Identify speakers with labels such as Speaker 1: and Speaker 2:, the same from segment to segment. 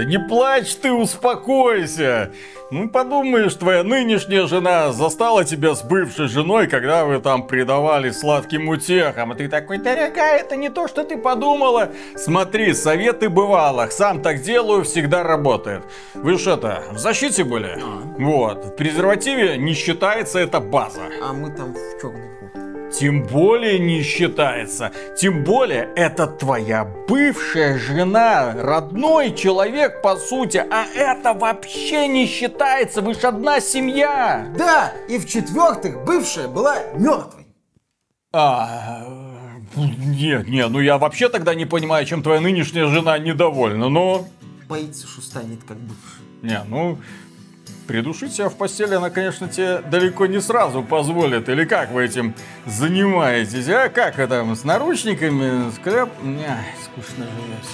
Speaker 1: Да не плачь ты, успокойся. Ну, подумаешь, твоя нынешняя жена застала тебя с бывшей женой, когда вы там предавали сладким утехам. а ты такой, дорогая, это не то, что ты подумала. Смотри, советы бывалых. Сам так делаю, всегда работает. Вы что это, в защите были? А. Вот. В презервативе не считается это база. А мы там в чем? тем более не считается. Тем более это твоя бывшая жена, родной человек по сути, а это вообще
Speaker 2: не считается, вы же одна семья. Да, и в-четвертых, бывшая была мертвой.
Speaker 1: А, нет, нет, ну я вообще тогда не понимаю, чем твоя нынешняя жена недовольна, но...
Speaker 2: Боится, что станет как бывшая. Не,
Speaker 1: ну, Придушить себя а в постели она, конечно, тебе далеко не сразу позволит. Или как вы этим занимаетесь? А как это? С наручниками? С кляп? Не, скучно живется.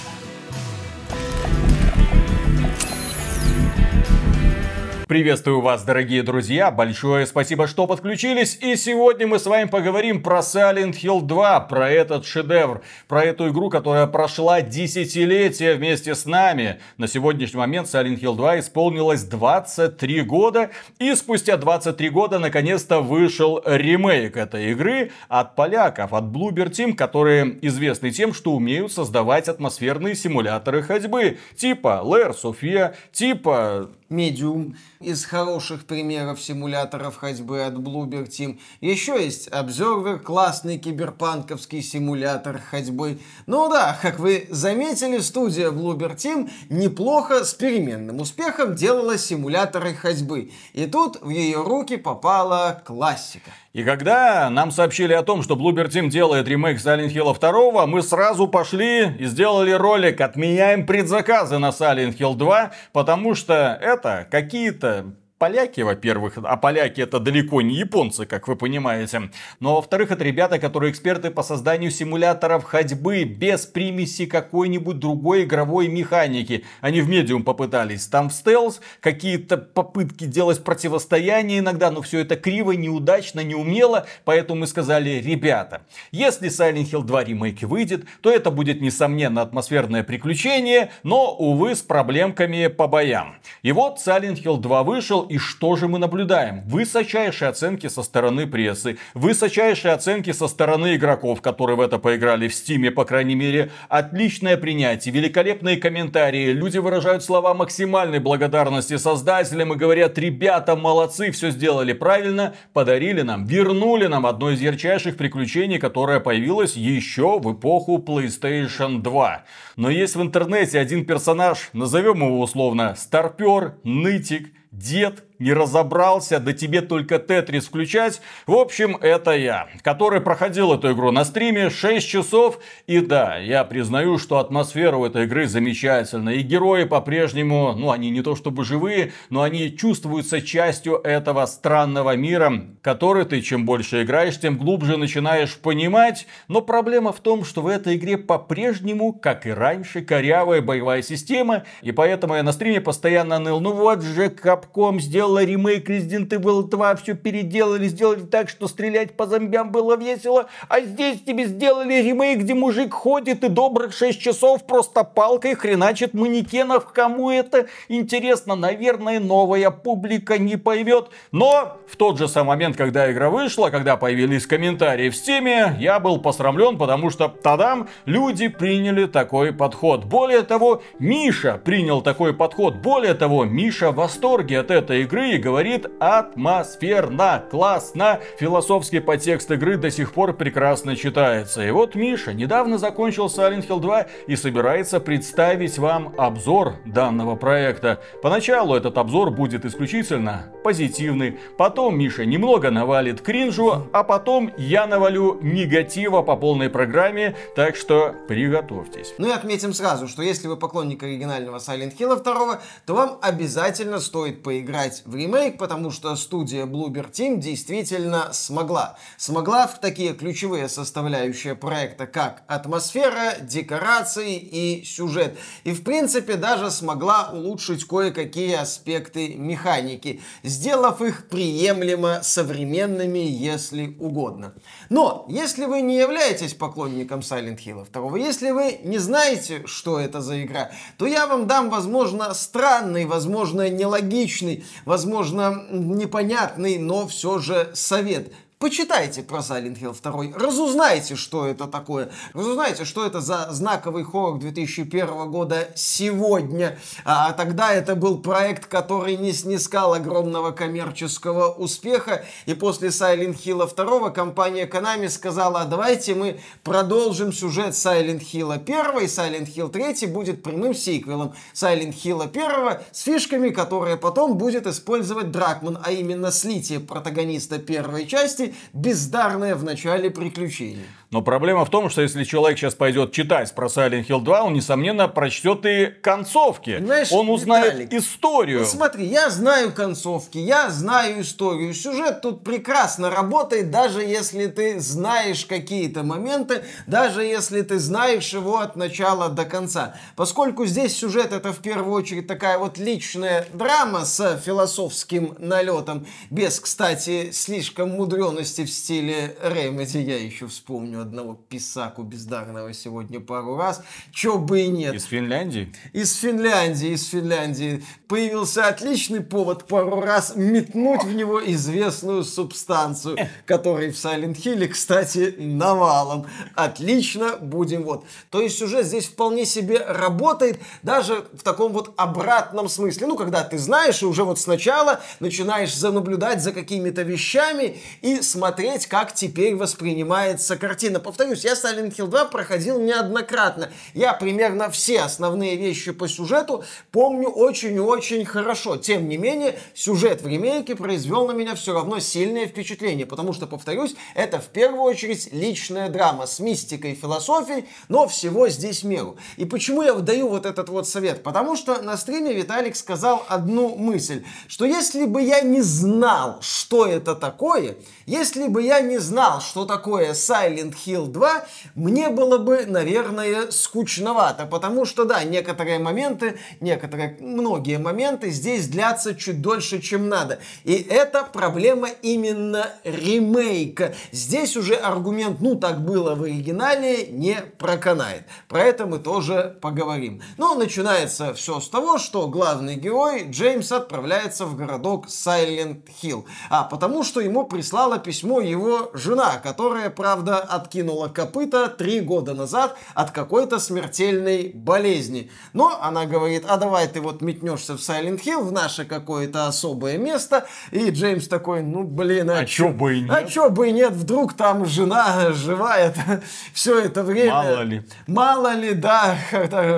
Speaker 1: Приветствую вас, дорогие друзья, большое спасибо, что подключились, и сегодня мы с вами поговорим про Silent Hill 2, про этот шедевр, про эту игру, которая прошла десятилетия вместе с нами. На сегодняшний момент Silent Hill 2 исполнилось 23 года, и спустя 23 года наконец-то вышел ремейк этой игры от поляков, от Bloober Team, которые известны тем, что умеют создавать атмосферные симуляторы ходьбы, типа Lair София, типа...
Speaker 2: Medium из хороших примеров симуляторов ходьбы от Bloober Team. Еще есть Observer, классный киберпанковский симулятор ходьбы. Ну да, как вы заметили, студия Bloober Team неплохо с переменным успехом делала симуляторы ходьбы. И тут в ее руки попала классика. И
Speaker 1: когда нам сообщили о том, что Bloober Team делает ремейк Silent Hill 2, мы сразу пошли и сделали ролик «Отменяем предзаказы на Silent Hill 2», потому что это какие-то поляки, во-первых, а поляки это далеко не японцы, как вы понимаете, но во-вторых, это ребята, которые эксперты по созданию симуляторов ходьбы без примеси какой-нибудь другой игровой механики. Они в медиум попытались, там в стелс, какие-то попытки делать противостояние иногда, но все это криво, неудачно, неумело, поэтому мы сказали, ребята, если Silent Hill 2 ремейк выйдет, то это будет, несомненно, атмосферное приключение, но, увы, с проблемками по боям. И вот Silent Hill 2 вышел, и что же мы наблюдаем? Высочайшие оценки со стороны прессы, высочайшие оценки со стороны игроков, которые в это поиграли в стиме, по крайней мере, отличное принятие, великолепные комментарии, люди выражают слова максимальной благодарности создателям и говорят, ребята, молодцы, все сделали правильно, подарили нам, вернули нам одно из ярчайших приключений, которое появилось еще в эпоху PlayStation 2. Но есть в интернете один персонаж, назовем его условно, старпер, нытик, дед не разобрался, да тебе только Тетрис включать. В общем, это я, который проходил эту игру на стриме 6 часов. И да, я признаю, что атмосфера у этой игры замечательная. И герои по-прежнему, ну они не то чтобы живые, но они чувствуются частью этого странного мира, который ты чем больше играешь, тем глубже начинаешь понимать. Но проблема в том, что в этой игре по-прежнему, как и раньше, корявая боевая система. И поэтому я на стриме постоянно ныл, ну вот же Капком сделал сделала ремейк Resident Evil 2, все переделали, сделали так, что стрелять по зомбям было весело, а здесь тебе сделали ремейк, где мужик ходит и добрых 6 часов просто палкой хреначит манекенов. Кому это интересно? Наверное, новая публика не поймет. Но в тот же самый момент, когда игра вышла, когда появились комментарии в стиме, я был посрамлен, потому что, тадам, люди приняли такой подход. Более того, Миша принял такой подход. Более того, Миша в восторге от этой игры игры и говорит атмосферно, классно. Философский подтекст игры до сих пор прекрасно читается. И вот Миша недавно закончил Silent Hill 2 и собирается представить вам обзор данного проекта. Поначалу этот обзор будет исключительно позитивный, потом Миша немного навалит кринжу, а
Speaker 2: потом я навалю негатива по полной программе, так что приготовьтесь. Ну и отметим сразу, что если вы поклонник оригинального Silent Hill 2, то вам обязательно стоит поиграть в ремейк, потому что студия Bloober Team действительно смогла. Смогла в такие ключевые составляющие проекта, как атмосфера, декорации и сюжет. И в принципе даже смогла улучшить кое-какие аспекты механики, сделав их приемлемо современными, если угодно. Но, если вы не являетесь поклонником Silent Hill 2, если вы не знаете, что это за игра, то я вам дам, возможно, странный, возможно, нелогичный, возможно, возможно, непонятный, но все же совет – Почитайте про Silent Hill 2, разузнаете, что это такое, разузнайте, что это за знаковый хоррор 2001 года сегодня. А, а тогда это был проект, который не снискал огромного коммерческого успеха, и после Silent Hill 2 компания Konami сказала, давайте мы продолжим сюжет Silent Hill 1, Silent Hill 3 будет прямым сиквелом Silent Hill 1 с фишками, которые потом будет использовать Дракман, а именно слитие протагониста первой части бездарное в начале приключений.
Speaker 1: Но проблема в том, что если человек сейчас пойдет читать про Silent Hill 2, он, несомненно, прочтет и концовки. Знаешь, он узнает Виталик, историю.
Speaker 2: Смотри, я знаю концовки, я знаю историю. Сюжет тут прекрасно работает, даже если ты знаешь какие-то моменты, даже если ты знаешь его от начала до конца. Поскольку здесь сюжет это в первую очередь такая вот личная драма с философским налетом, без, кстати, слишком мудреных юности в стиле Ремеди. Я еще вспомню одного писаку бездарного сегодня пару раз. Чё бы и нет. Из Финляндии? Из Финляндии, из Финляндии. Появился отличный повод пару раз метнуть в него известную субстанцию, которой в Silent Hill, кстати, навалом. Отлично, будем вот. То есть сюжет здесь вполне себе работает, даже в таком вот обратном смысле. Ну, когда ты знаешь и уже вот сначала начинаешь занаблюдать за какими-то вещами и смотреть, как теперь воспринимается картина. Повторюсь, я Silent Hill 2 проходил неоднократно. Я примерно все основные вещи по сюжету помню очень и очень хорошо. Тем не менее, сюжет в ремейке произвел на меня все равно сильное впечатление, потому что, повторюсь, это в первую очередь личная драма с мистикой и философией, но всего здесь меру. И почему я даю вот этот вот совет? Потому что на стриме Виталик сказал одну мысль, что если бы я не знал, что это такое, если бы я не знал, что такое Silent Hill 2, мне было бы, наверное, скучновато, потому что, да, некоторые моменты, некоторые, многие моменты здесь длятся чуть дольше, чем надо. И это проблема именно ремейка. Здесь уже аргумент, ну, так было в оригинале, не проканает. Про это мы тоже поговорим. Но ну, а начинается все с того, что главный герой Джеймс отправляется в городок Silent Hill, а потому что ему прислала письмо его жена, которая, правда, откинула копыта три года назад от какой-то смертельной болезни. Но она говорит, а давай ты вот метнешься в Silent Hill, в наше какое-то особое место. И Джеймс такой, ну блин, а, а чё бы и нет? А чё бы и нет, вдруг там жена живая все это время. Мало ли. Мало ли, да,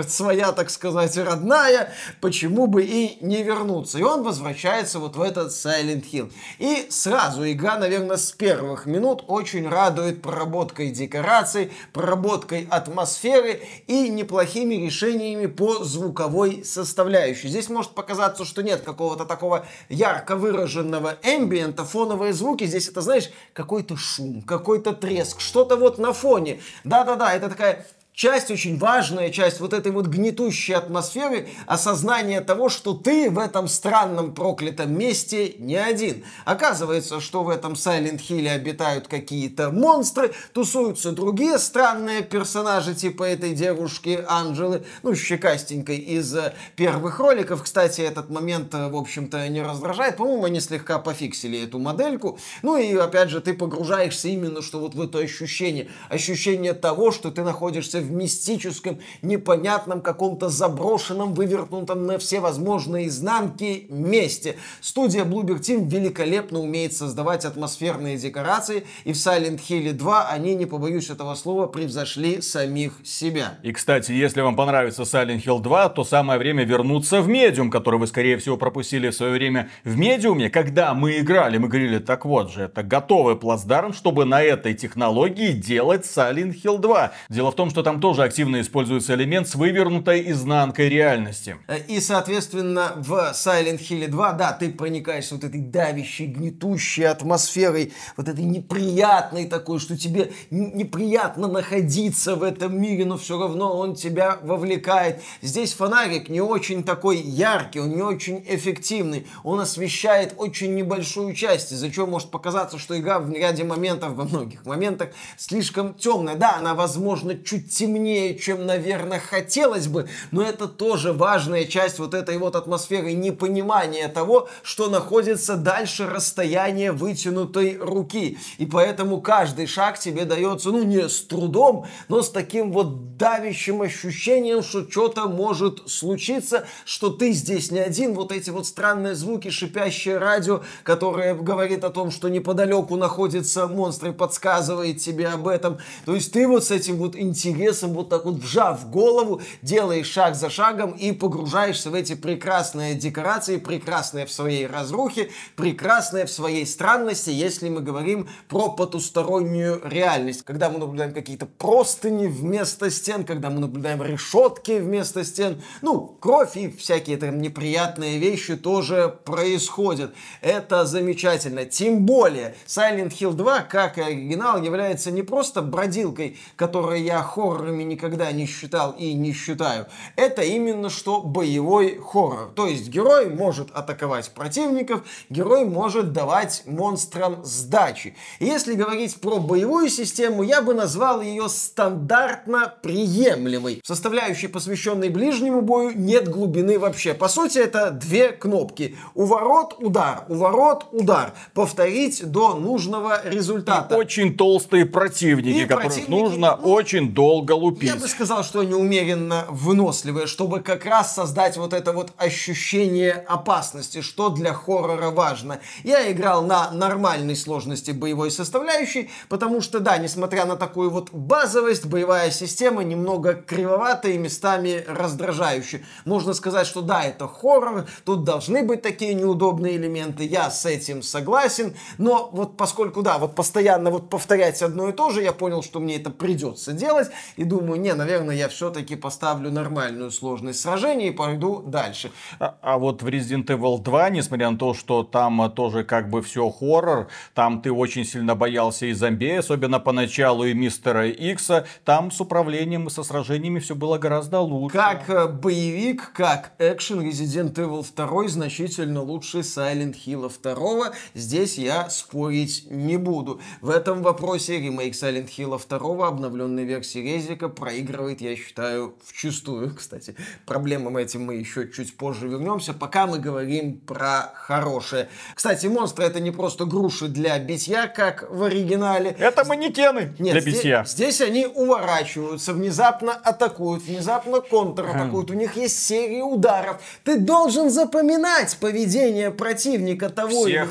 Speaker 2: своя, так сказать, родная, почему бы и не вернуться. И он возвращается вот в этот Silent Hill. И сразу игра, наверное, с первых минут очень радует проработкой декораций, проработкой атмосферы и неплохими решениями по звуковой составляющей. Здесь может показаться, что нет какого-то такого ярко выраженного эмбиента, фоновые звуки. Здесь это, знаешь, какой-то шум, какой-то треск, что-то вот на фоне. Да-да-да, это такая часть, очень важная часть вот этой вот гнетущей атмосферы, осознание того, что ты в этом странном проклятом месте не один. Оказывается, что в этом Silent Хилле обитают какие-то монстры, тусуются другие странные персонажи, типа этой девушки Анжелы, ну, щекастенькой из э, первых роликов. Кстати, этот момент, э, в общем-то, не раздражает. По-моему, они слегка пофиксили эту модельку. Ну и, опять же, ты погружаешься именно, что вот в это ощущение. Ощущение того, что ты находишься в мистическом, непонятном, каком-то заброшенном, вывернутом на все возможные изнанки месте. Студия Bluebird Team великолепно умеет создавать атмосферные декорации, и в Silent Hill 2 они, не побоюсь этого слова, превзошли самих себя.
Speaker 1: И, кстати, если вам понравится Silent Hill 2, то самое время вернуться в Medium, который вы, скорее всего, пропустили в свое время в Медиуме. Когда мы играли, мы говорили, так вот же, это готовый плацдарм, чтобы на этой технологии делать Silent Hill 2. Дело в том, что там тоже активно используется элемент с вывернутой изнанкой реальности.
Speaker 2: Э, и, соответственно, в Silent Hill 2, да, ты проникаешь вот этой давящей, гнетущей атмосферой, вот этой неприятной такой, что тебе неприятно находиться в этом мире, но все равно он тебя вовлекает. Здесь фонарик не очень такой яркий, он не очень эффективный, он освещает очень небольшую часть, из-за чего может показаться, что игра в ряде моментов, во многих моментах, слишком темная. Да, она, возможно, чуть темнее, чем, наверное, хотелось бы, но это тоже важная часть вот этой вот атмосферы непонимания того, что находится дальше расстояния вытянутой руки. И поэтому каждый шаг тебе дается, ну, не с трудом, но с таким вот давящим ощущением, что что-то может случиться, что ты здесь не один. Вот эти вот странные звуки, шипящее радио, которое говорит о том, что неподалеку находится монстр и подсказывает тебе об этом. То есть ты вот с этим вот интересом весом вот так вот вжав голову, делаешь шаг за шагом и погружаешься в эти прекрасные декорации, прекрасные в своей разрухе, прекрасные в своей странности, если мы говорим про потустороннюю реальность. Когда мы наблюдаем какие-то простыни вместо стен, когда мы наблюдаем решетки вместо стен, ну, кровь и всякие там неприятные вещи тоже происходят. Это замечательно. Тем более, Silent Hill 2, как и оригинал, является не просто бродилкой, которой я хоррор хоррорами никогда не считал и не считаю. Это именно что боевой хоррор. То есть герой может атаковать противников, герой может давать монстрам сдачи. Если говорить про боевую систему, я бы назвал ее стандартно приемлемой. В составляющей, посвященной ближнему бою, нет глубины вообще. По сути, это две кнопки. уворот удар, уворот удар. Повторить до нужного результата. И очень
Speaker 1: толстые противники, и которых противники, нужно ну, очень долго долго Я бы
Speaker 2: сказал, что они умеренно выносливые, чтобы как раз создать вот это вот ощущение опасности, что для хоррора важно. Я играл на нормальной сложности боевой составляющей, потому что, да, несмотря на такую вот базовость, боевая система немного кривоватая и местами раздражающая. Можно сказать, что да, это хоррор, тут должны быть такие неудобные элементы, я с этим согласен, но вот поскольку, да, вот постоянно вот повторять одно и то же, я понял, что мне это придется делать, и думаю, не, наверное, я все-таки поставлю нормальную сложность сражения и пойду дальше. А, а вот в Resident Evil 2,
Speaker 1: несмотря на то, что там а, тоже как бы все хоррор, там ты очень сильно боялся и зомби, особенно поначалу и мистера Икса, там с управлением и со сражениями все было гораздо
Speaker 2: лучше. Как э, боевик, как экшен Resident Evil 2 значительно лучше Silent Hill 2. Здесь я спорить не буду. В этом вопросе ремейк Silent Hill 2 обновленной версии Resident физика проигрывает, я считаю, в вчистую, кстати. Проблемам этим мы еще чуть позже вернемся, пока мы говорим про хорошее. Кстати, монстры это не просто груши для битья, как в оригинале. Это манекены Нет, для здесь, битья. Здесь они уворачиваются, внезапно атакуют, внезапно контратакуют. Хм. У них есть серии ударов. Ты должен запоминать поведение противника того Всех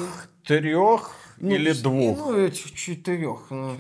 Speaker 2: или... трех ну, или двух? Ну, четырех. Ну,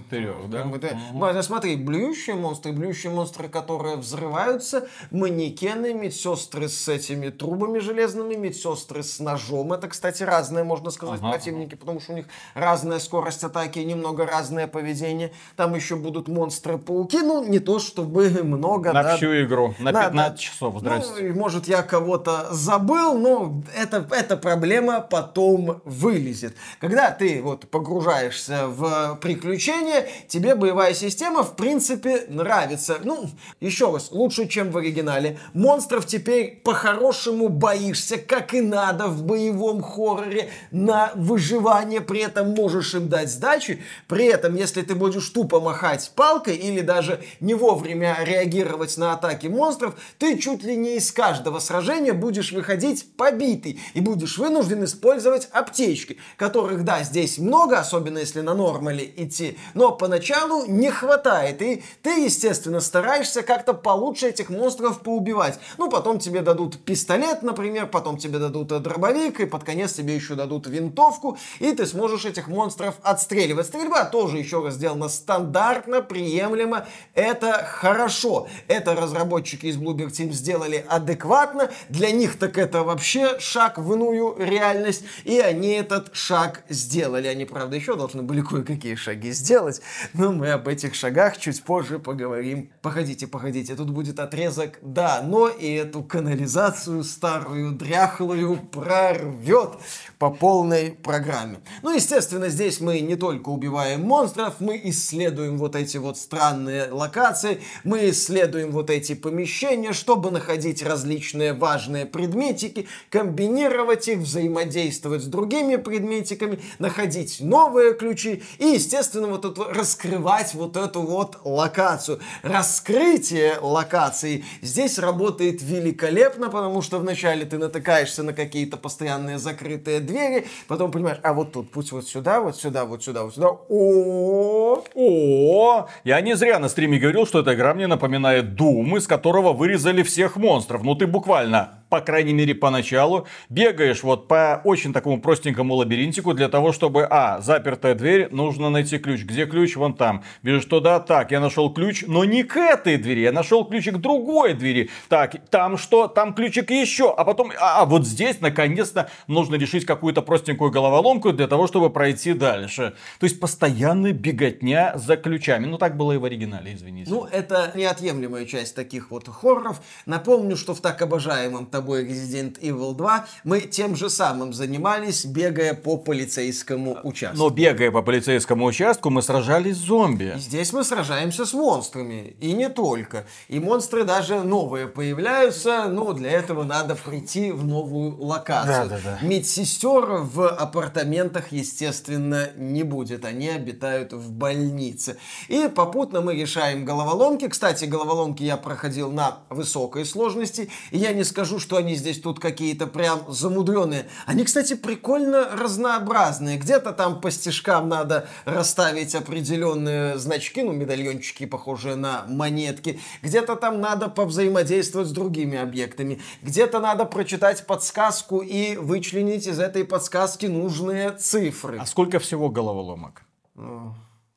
Speaker 2: да? Как бы, да. Угу. Важно, смотри, блюющие монстры, блюющие монстры, которые взрываются, манекены, медсестры с этими трубами железными, медсестры с ножом. Это, кстати, разные, можно сказать, ага, противники, потому что у них разная скорость атаки, немного разное поведение. Там еще будут монстры-пауки, ну, не то чтобы много. На да, всю игру, на, на 15 да,
Speaker 1: часов, ну, здрасте.
Speaker 2: Ну, может, я кого-то забыл, но это, эта проблема потом вылезет. Когда ты вот погружаешься в приключения, тебе боевая система, в принципе, нравится. Ну, еще раз, лучше, чем в оригинале. Монстров теперь по-хорошему боишься, как и надо в боевом хорроре, на выживание, при этом можешь им дать сдачи, при этом, если ты будешь тупо махать палкой или даже не вовремя реагировать на атаки монстров, ты чуть ли не из каждого сражения будешь выходить побитый и будешь вынужден использовать аптечки, которых, да, здесь здесь много, особенно если на нормале идти, но поначалу не хватает, и ты, естественно, стараешься как-то получше этих монстров поубивать. Ну, потом тебе дадут пистолет, например, потом тебе дадут э, дробовик, и под конец тебе еще дадут винтовку, и ты сможешь этих монстров отстреливать. Стрельба тоже, еще раз сделана стандартно, приемлемо, это хорошо. Это разработчики из Bloomberg Team сделали адекватно, для них так это вообще шаг в иную реальность, и они этот шаг сделали далее. Они, правда, еще должны были кое-какие шаги сделать, но мы об этих шагах чуть позже поговорим. Походите, походите, тут будет отрезок «Да, но» и эту канализацию старую дряхлую прорвет по полной программе. Ну, естественно, здесь мы не только убиваем монстров, мы исследуем вот эти вот странные локации, мы исследуем вот эти помещения, чтобы находить различные важные предметики, комбинировать их, взаимодействовать с другими предметиками, находить находить новые ключи и, естественно, вот тут раскрывать вот эту вот локацию. Раскрытие локации здесь работает великолепно, потому что вначале ты натыкаешься на какие-то постоянные закрытые двери, потом понимаешь, а вот тут путь вот сюда, вот сюда, вот сюда, вот сюда. О, о,
Speaker 1: я не зря на стриме говорил, что эта игра мне напоминает Doom, из которого вырезали всех монстров. Ну ты буквально по крайней мере, поначалу, бегаешь вот по очень такому простенькому лабиринтику для того, чтобы, а, запертая дверь, нужно найти ключ. Где ключ? Вон там. Бежишь туда, так, я нашел ключ, но не к этой двери, я нашел ключик к другой двери. Так, там что? Там ключик еще. А потом, а, а вот здесь, наконец-то, нужно решить какую-то простенькую головоломку для того, чтобы пройти дальше. То есть, постоянная беготня
Speaker 2: за ключами. Ну, так было и в оригинале, извините. Ну, это неотъемлемая часть таких вот хорроров. Напомню, что в так обожаемом тобой Resident Evil 2, мы тем же самым занимались, бегая по полицейскому а, участку.
Speaker 1: Но бегая по полицейскому участку, мы сражались с зомби. И
Speaker 2: здесь мы сражаемся с монстрами, и не только. И монстры даже новые появляются, но для этого надо прийти в новую локацию. Да, да, да. Медсестер в апартаментах, естественно, не будет. Они обитают в больнице. И попутно мы решаем головоломки. Кстати, головоломки я проходил на высокой сложности. И я не скажу, что что они здесь тут какие-то прям замудренные. Они, кстати, прикольно разнообразные. Где-то там по стежкам надо расставить определенные значки, ну, медальончики, похожие на монетки. Где-то там надо повзаимодействовать с другими объектами. Где-то надо прочитать подсказку и вычленить из этой подсказки нужные цифры. А сколько всего головоломок? Э,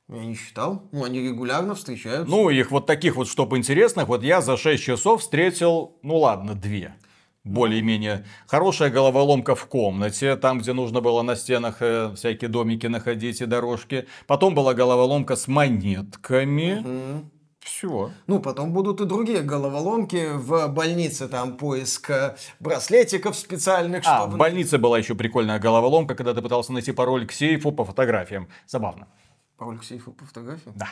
Speaker 2: я не
Speaker 1: считал. Ну, они регулярно встречаются. Ну, их вот таких вот, чтобы интересных, вот я за 6 часов встретил, ну ладно, две более-менее. Хорошая головоломка в комнате, там, где нужно было на стенах э, всякие домики находить и дорожки. Потом была головоломка с монетками. Все.
Speaker 2: Ну, потом будут и другие головоломки в больнице, там поиск э, браслетиков специальных. А, в
Speaker 1: больнице была еще прикольная головоломка, когда ты пытался найти пароль к сейфу по фотографиям. Забавно.
Speaker 2: Пароль к сейфу по фотографиям? Да.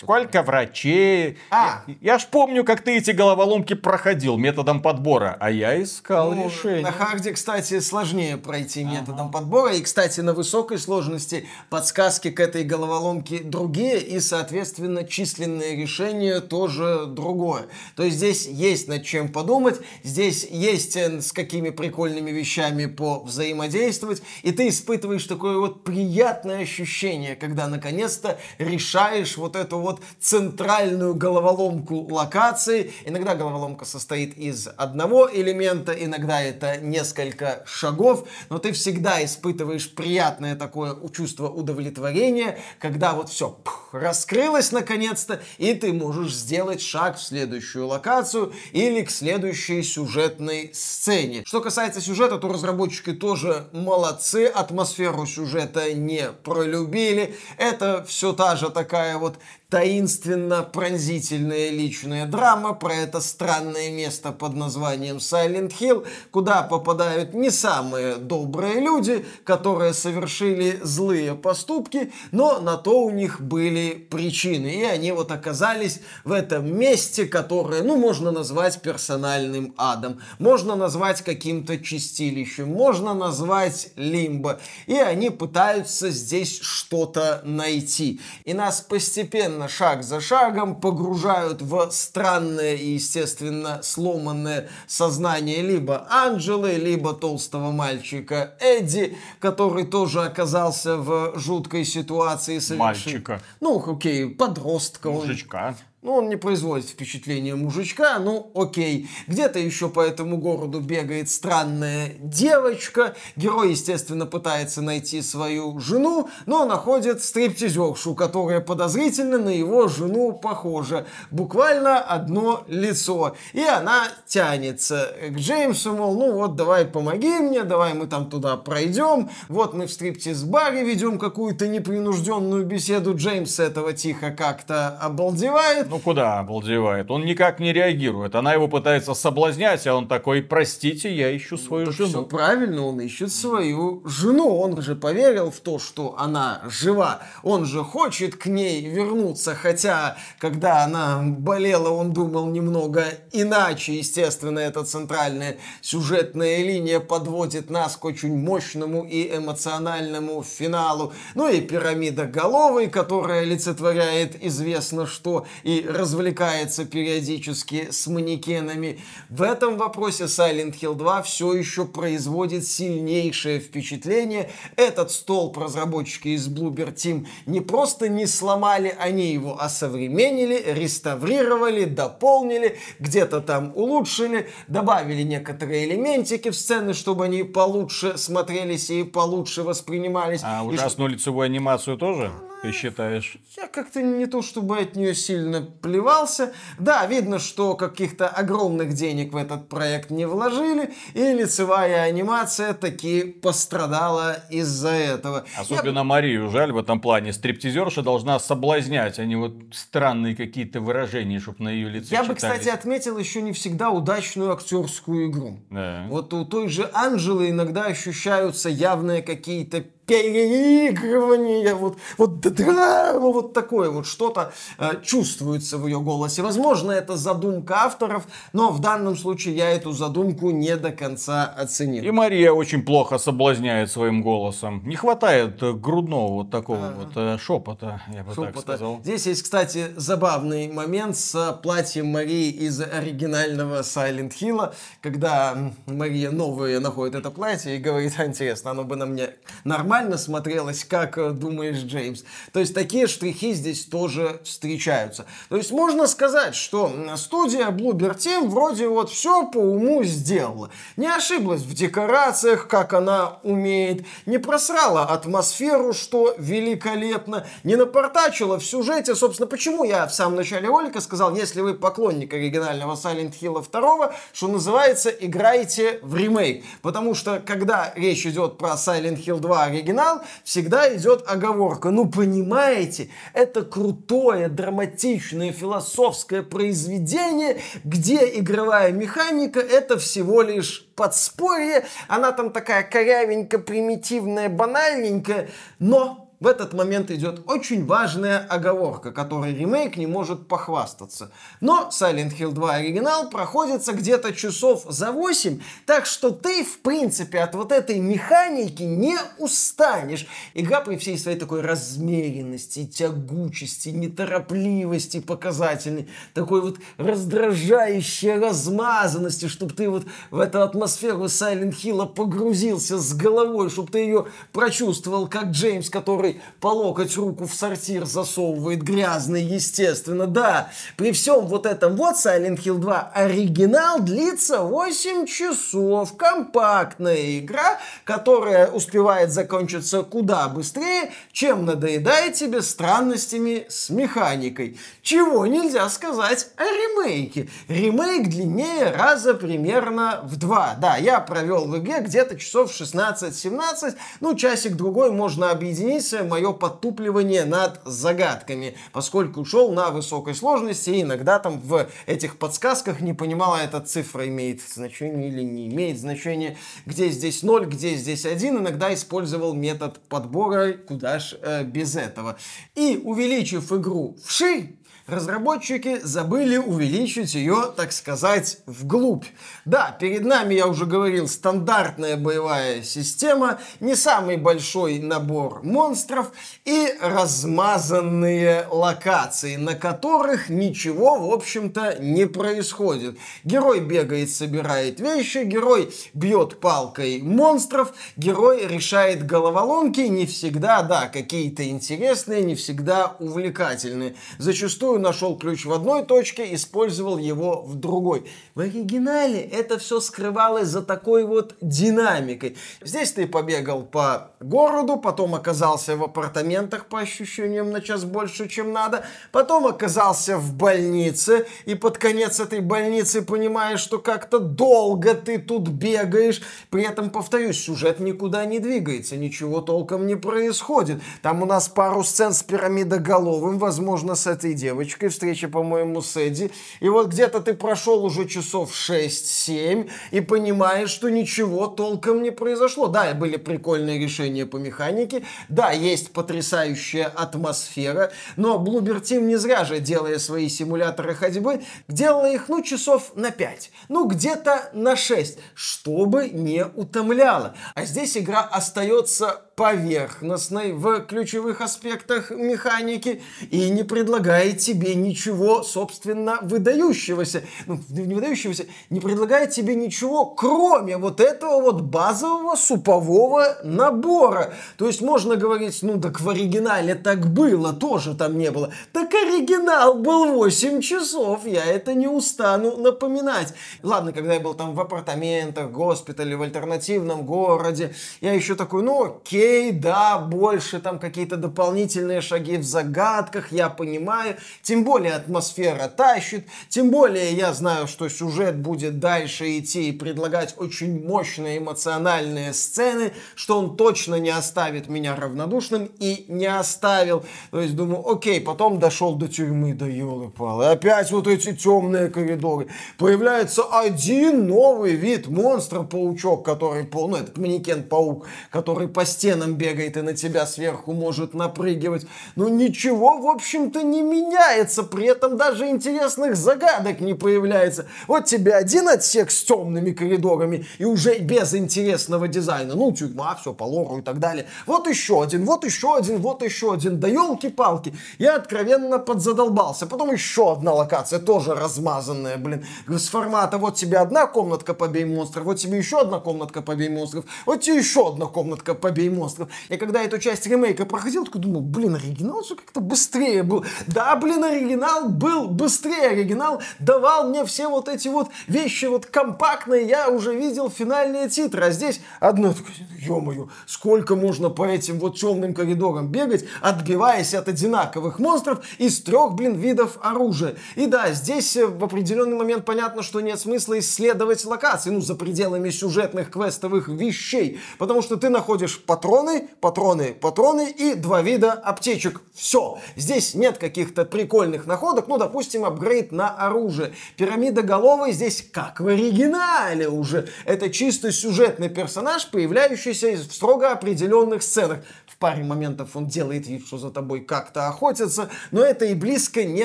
Speaker 1: Сколько врачей. А. Я, я ж помню, как ты эти головоломки проходил методом подбора, а я
Speaker 2: искал ну, решение. На харде, кстати, сложнее пройти ага. методом подбора. И, кстати, на высокой сложности подсказки к этой головоломке другие, и, соответственно, численное решение тоже другое. То есть здесь есть над чем подумать, здесь есть э, с какими прикольными вещами повзаимодействовать, и ты испытываешь такое вот приятное ощущение, когда наконец-то решаешь вот эту вот вот центральную головоломку локации. Иногда головоломка состоит из одного элемента, иногда это несколько шагов, но ты всегда испытываешь приятное такое чувство удовлетворения, когда вот все пух, раскрылось наконец-то, и ты можешь сделать шаг в следующую локацию или к следующей сюжетной сцене. Что касается сюжета, то разработчики тоже молодцы, атмосферу сюжета не пролюбили. Это все та же такая вот таинственно пронзительная личная драма про это странное место под названием Сайлент Хилл, куда попадают не самые добрые люди, которые совершили злые поступки, но на то у них были причины, и они вот оказались в этом месте, которое, ну, можно назвать персональным адом, можно назвать каким-то чистилищем, можно назвать лимбо, и они пытаются здесь что-то найти. И нас постепенно постепенно, шаг за шагом погружают в странное и, естественно, сломанное сознание либо Анджелы, либо толстого мальчика Эдди, который тоже оказался в жуткой ситуации. Соверши... Мальчика. Ну, окей, подростка. Мужичка. Он... Ну, он не производит впечатление мужичка, ну окей. Где-то еще по этому городу бегает странная девочка. Герой, естественно, пытается найти свою жену, но находит стриптизершу, которая подозрительно на его жену похожа. Буквально одно лицо. И она тянется к Джеймсу, мол, ну вот давай помоги мне, давай мы там туда пройдем. Вот мы в стриптиз-баре ведем какую-то непринужденную беседу. Джеймс этого тихо как-то обалдевает ну куда
Speaker 1: обалдевает? Он никак не реагирует.
Speaker 2: Она его пытается соблазнять, а он такой, простите, я ищу ну, свою ну, жену. Все правильно, он ищет свою жену. Он же поверил в то, что она жива. Он же хочет к ней вернуться. Хотя, когда она болела, он думал немного иначе. Естественно, эта центральная сюжетная линия подводит нас к очень мощному и эмоциональному финалу. Ну и пирамида головы, которая олицетворяет известно что. И развлекается периодически с манекенами. В этом вопросе Silent Hill 2 все еще производит сильнейшее впечатление. Этот столб разработчики из Bloober Team не просто не сломали, они его осовременили, реставрировали, дополнили, где-то там улучшили, добавили некоторые элементики в сцены, чтобы они получше смотрелись и получше воспринимались. А ужасную и... лицевую анимацию тоже? Ты считаешь? Я как-то не то чтобы от нее сильно плевался. Да, видно, что каких-то огромных денег в этот проект не вложили, и лицевая анимация таки пострадала из-за этого. Особенно
Speaker 1: Я... Марию жаль в этом плане. Стриптизерша должна соблазнять, а не вот странные какие-то выражения, чтобы на ее лице Я читались. бы, кстати,
Speaker 2: отметил еще не всегда удачную актерскую игру. Да. Вот у той же Анжелы иногда ощущаются явные какие-то переигрывание, вот, вот драма, вот такое вот что-то э, чувствуется в ее голосе. Возможно, это задумка авторов, но в данном случае я эту задумку не до конца оценил. И Мария очень плохо
Speaker 1: соблазняет своим голосом. Не хватает э, грудного вот такого а -а -а. вот э, шепота, я бы шепота. так
Speaker 2: сказал. Здесь есть, кстати, забавный момент с э, платьем Марии из оригинального Silent Hill, когда Мария новая находит это платье и говорит, а, интересно, оно бы на мне нормально нормально смотрелось, как э, думаешь, Джеймс? То есть такие штрихи здесь тоже встречаются. То есть можно сказать, что студия Bloober Team вроде вот все по уму сделала. Не ошиблась в декорациях, как она умеет, не просрала атмосферу, что великолепно, не напортачила в сюжете. Собственно, почему я в самом начале ролика сказал, если вы поклонник оригинального Silent Hill 2, что называется, играйте в ремейк. Потому что, когда речь идет про Silent Hill 2 оригинальный, оригинал, всегда идет оговорка. Ну, понимаете, это крутое, драматичное, философское произведение, где игровая механика — это всего лишь подспорье. Она там такая корявенькая, примитивная, банальненькая, но в этот момент идет очень важная оговорка, которой ремейк не может похвастаться. Но Silent Hill 2 оригинал проходится где-то часов за 8, так что ты, в принципе, от вот этой механики не устанешь. Игра при всей своей такой размеренности, тягучести, неторопливости показательной, такой вот раздражающей размазанности, чтобы ты вот в эту атмосферу Silent Hill погрузился с головой, чтобы ты ее прочувствовал, как Джеймс, который который по локоть руку в сортир засовывает, грязный, естественно, да. При всем вот этом вот Silent Hill 2 оригинал длится 8 часов. Компактная игра, которая успевает закончиться куда быстрее, чем надоедает тебе странностями с механикой. Чего нельзя сказать о ремейке. Ремейк длиннее раза примерно в два. Да, я провел в игре где-то часов 16-17, ну, часик-другой можно объединить длится мое подтупливание над загадками, поскольку шел на высокой сложности, и иногда там в этих подсказках не понимала, эта цифра имеет значение или не имеет значения, где здесь 0, где здесь 1, иногда использовал метод подбора, куда ж э, без этого. И увеличив игру в вширь, разработчики забыли увеличить ее, так сказать, вглубь. Да, перед нами, я уже говорил, стандартная боевая система, не самый большой набор монстров и размазанные локации, на которых ничего, в общем-то, не происходит. Герой бегает, собирает вещи, герой бьет палкой монстров, герой решает головоломки, не всегда, да, какие-то интересные, не всегда увлекательные. Зачастую другую, нашел ключ в одной точке, использовал его в другой. В оригинале это все скрывалось за такой вот динамикой. Здесь ты побегал по городу, потом оказался в апартаментах по ощущениям на час больше, чем надо, потом оказался в больнице, и под конец этой больницы понимаешь, что как-то долго ты тут бегаешь. При этом, повторюсь, сюжет никуда не двигается, ничего толком не происходит. Там у нас пару сцен с пирамидоголовым, возможно, с этой девочкой девочкой, встреча, по-моему, с Эдди. И вот где-то ты прошел уже часов 6-7 и понимаешь, что ничего толком не произошло. Да, были прикольные решения по механике, да, есть потрясающая атмосфера, но Bloober Team не зря же, делая свои симуляторы ходьбы, делала их, ну, часов на 5, ну, где-то на 6, чтобы не утомляло. А здесь игра остается поверхностной в ключевых аспектах механики и не предлагает тебе ничего, собственно, выдающегося. Ну, не выдающегося, не предлагает тебе ничего, кроме вот этого вот базового супового набора. То есть можно говорить, ну так в оригинале так было, тоже там не было. Так оригинал был 8 часов, я это не устану напоминать. Ладно, когда я был там в апартаментах, госпитале, в альтернативном городе, я еще такой, ну окей, окей, да, больше там какие-то дополнительные шаги в загадках, я понимаю. Тем более атмосфера тащит, тем более я знаю, что сюжет будет дальше идти и предлагать очень мощные эмоциональные сцены, что он точно не оставит меня равнодушным и не оставил. То есть думаю, окей, потом дошел до тюрьмы, до елы-палы. Опять вот эти темные коридоры. Появляется один новый вид монстра-паучок, который, ну, этот манекен-паук, который по стенам коленом бегает и на тебя сверху может напрыгивать. но ну, ничего, в общем-то, не меняется, при этом даже интересных загадок не появляется. Вот тебе один отсек с темными коридорами и уже без интересного дизайна. Ну, тюрьма, все по лору и так далее. Вот еще один, вот еще один, вот еще один. Да елки-палки, я откровенно подзадолбался. Потом еще одна локация, тоже размазанная, блин. С формата вот тебе одна комнатка побей монстров, вот тебе еще одна комнатка побей монстров, вот тебе еще одна комнатка побей монстров монстров. Я когда эту часть ремейка проходил, такой думал, блин, оригинал же как-то быстрее был. Да, блин, оригинал был быстрее. Оригинал давал мне все вот эти вот вещи вот компактные. Я уже видел финальные титры, а здесь одно такое, ё-моё, сколько можно по этим вот темным коридорам бегать, отбиваясь от одинаковых монстров из трех, блин, видов оружия. И да, здесь э, в определенный момент понятно, что нет смысла исследовать локации, ну, за пределами сюжетных квестовых вещей, потому что ты находишь патрон, патроны, патроны, патроны и два вида аптечек. Все. Здесь нет каких-то прикольных находок. Ну, допустим, апгрейд на оружие. Пирамида головы здесь как в оригинале уже. Это чисто сюжетный персонаж, появляющийся в строго определенных сценах. В паре моментов он делает вид, что за тобой как-то охотится, но это и близко не,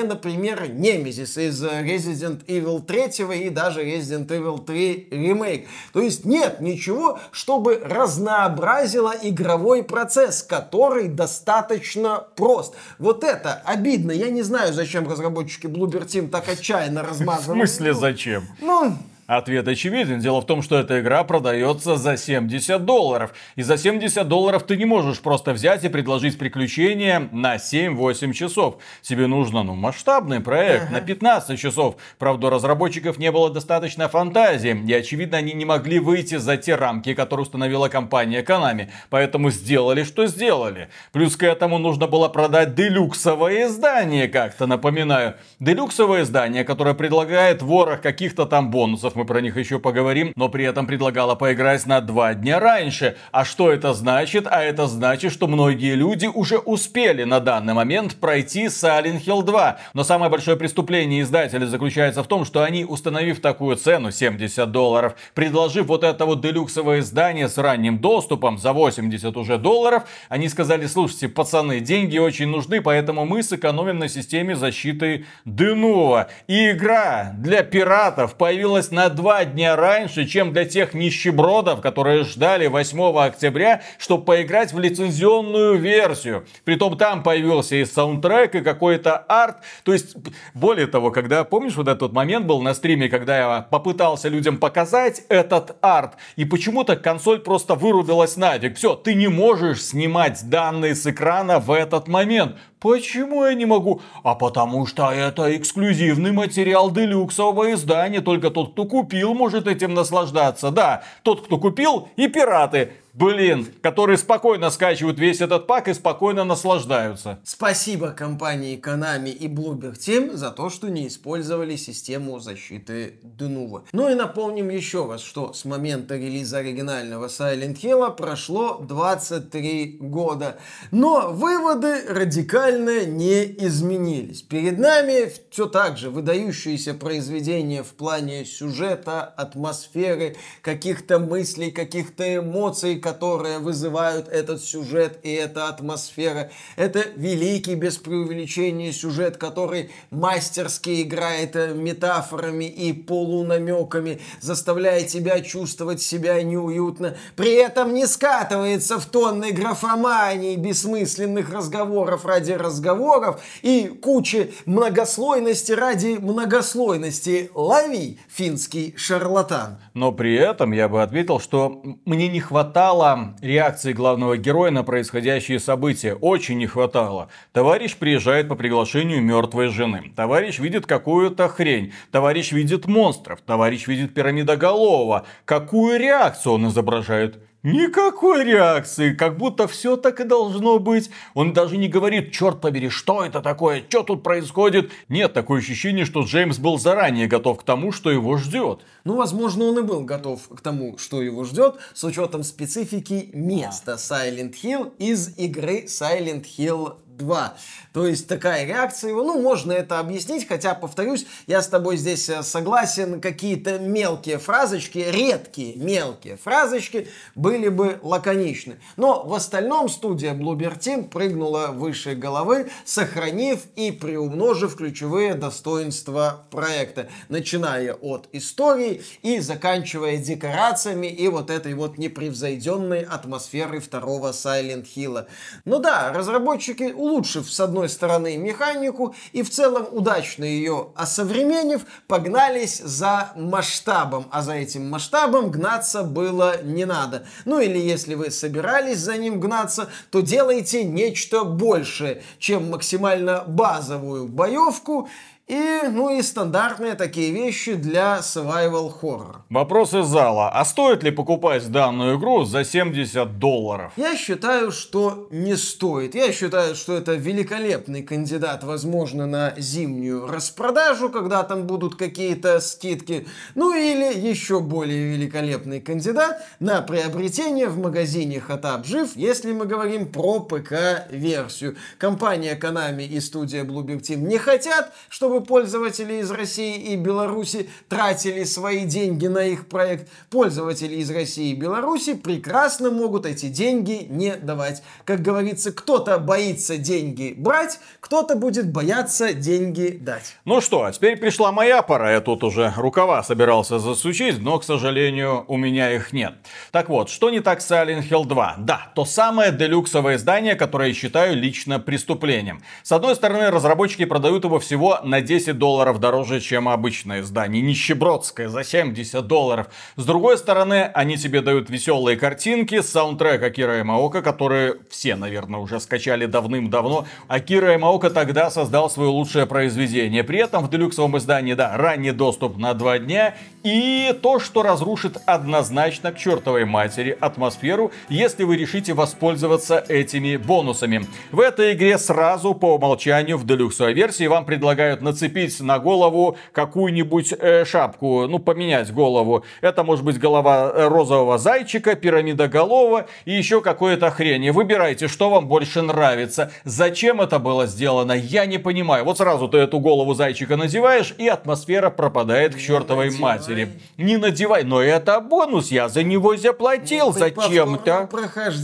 Speaker 2: например, Немезис из э, Resident Evil 3 и даже Resident Evil 3 Remake. То есть нет ничего, чтобы разнообразило игру игровой процесс, который достаточно прост. Вот это обидно. Я не знаю, зачем разработчики Bloober Team так отчаянно размазывают. В смысле зачем? Ну,
Speaker 1: Ответ очевиден. Дело в том, что эта игра продается за 70 долларов. И за 70 долларов ты не можешь просто взять и предложить приключение на 7-8 часов. Тебе нужно, ну, масштабный проект на 15 часов. Правда, у разработчиков не было достаточно фантазии. И, очевидно, они не могли выйти за те рамки, которые установила компания Konami. Поэтому сделали, что сделали. Плюс к этому нужно было продать делюксовое издание как-то, напоминаю. Делюксовое издание, которое предлагает ворох каких-то там бонусов мы про них еще поговорим, но при этом предлагала поиграть на два дня раньше. А что это значит? А это значит, что многие люди уже успели на данный момент пройти Silent Hill 2. Но самое большое преступление издателей заключается в том, что они, установив такую цену, 70 долларов, предложив вот это вот делюксовое издание с ранним доступом за 80 уже долларов, они сказали, слушайте, пацаны, деньги очень нужны, поэтому мы сэкономим на системе защиты Денува. И игра для пиратов появилась на на два дня раньше, чем для тех нищебродов, которые ждали 8 октября, чтобы поиграть в лицензионную версию. Притом там появился и саундтрек, и какой-то арт. То есть, более того, когда, помнишь, вот этот момент был на стриме, когда я попытался людям показать этот арт, и почему-то консоль просто вырубилась нафиг. Все, ты не можешь снимать данные с экрана в этот момент. Почему я не могу? А потому что это эксклюзивный материал делюксового издания. Только тот, кто купил, может этим наслаждаться. Да, тот, кто купил и пираты блин, которые спокойно скачивают весь этот пак и спокойно наслаждаются.
Speaker 2: Спасибо компании Konami и Bloomberg Team за то, что не использовали систему защиты Denuvo. Ну и напомним еще раз, что с момента релиза оригинального Silent Hill а прошло 23 года. Но выводы радикально не изменились. Перед нами все так же выдающееся произведение в плане сюжета, атмосферы, каких-то мыслей, каких-то эмоций, которые вызывают этот сюжет и эта атмосфера. Это великий, без преувеличения, сюжет, который мастерски играет э, метафорами и полунамеками, заставляя тебя чувствовать себя неуютно. При этом не скатывается в тонны графомании, бессмысленных разговоров ради разговоров и кучи многослойности ради многослойности. Лови, финский шарлатан.
Speaker 1: Но при этом я бы ответил, что мне не хватало хватало реакции главного героя на происходящие события. Очень не хватало. Товарищ приезжает по приглашению мертвой жены. Товарищ видит какую-то хрень. Товарищ видит монстров. Товарищ видит пирамидоголового. Какую реакцию он изображает? Никакой реакции, как будто все так и должно быть. Он даже не говорит, черт побери, что это такое, что тут происходит. Нет, такое ощущение, что Джеймс был заранее готов к тому, что его ждет.
Speaker 2: Ну, возможно, он и был готов к тому, что его ждет, с учетом специфики места Silent Hill из игры Silent Hill 2. То есть такая реакция его, ну, можно это объяснить, хотя, повторюсь, я с тобой здесь э, согласен, какие-то мелкие фразочки, редкие мелкие фразочки были бы лаконичны. Но в остальном студия Bloober Team прыгнула выше головы, сохранив и приумножив ключевые достоинства проекта, начиная от истории и заканчивая декорациями и вот этой вот непревзойденной атмосферой второго Silent Hill. Ну да, разработчики, улучшив с одной одной стороны механику и в целом удачно ее осовременив, погнались за масштабом, а за этим масштабом гнаться было не надо. Ну или если вы собирались за ним гнаться, то делайте нечто большее, чем максимально базовую боевку и, ну и стандартные такие вещи для survival horror.
Speaker 1: Вопросы зала. А стоит ли покупать данную игру за 70 долларов?
Speaker 2: Я считаю, что не стоит. Я считаю, что это великолепный кандидат, возможно, на зимнюю распродажу, когда там будут какие-то скидки. Ну или еще более великолепный кандидат на приобретение в магазине Хатап Жив, если мы говорим про ПК-версию. Компания Konami и студия Bluebird Team не хотят, чтобы чтобы пользователи из России и Беларуси тратили свои деньги на их проект. Пользователи из России и Беларуси прекрасно могут эти деньги не давать. Как говорится, кто-то боится деньги брать, кто-то будет бояться деньги дать.
Speaker 1: Ну что, а теперь пришла моя пора. Я тут уже рукава собирался засучить, но, к сожалению, у меня их нет. Так вот, что не так с Silent Hill 2? Да, то самое делюксовое издание, которое я считаю лично преступлением. С одной стороны, разработчики продают его всего на 10 долларов дороже, чем обычное издание. Нищебродское за 70 долларов. С другой стороны, они тебе дают веселые картинки с саундтрека Акира Эмаока, которые все, наверное, уже скачали давным-давно. Акира Эмаока тогда создал свое лучшее произведение. При этом в делюксовом издании, да, ранний доступ на 2 дня и то, что разрушит однозначно к чертовой матери атмосферу, если вы решите воспользоваться этими бонусами. В этой игре сразу по умолчанию в делюксовой версии вам предлагают нацепить на голову какую-нибудь э, шапку, ну поменять голову. Это может быть голова э, розового зайчика, пирамидоголова и еще какое-то хрень. Выбирайте, что вам больше нравится. Зачем это было сделано, я не понимаю. Вот сразу ты эту голову зайчика надеваешь и атмосфера пропадает к чертовой матери. Бразилии. Не надевай, но это бонус, я за него заплатил ну, зачем-то.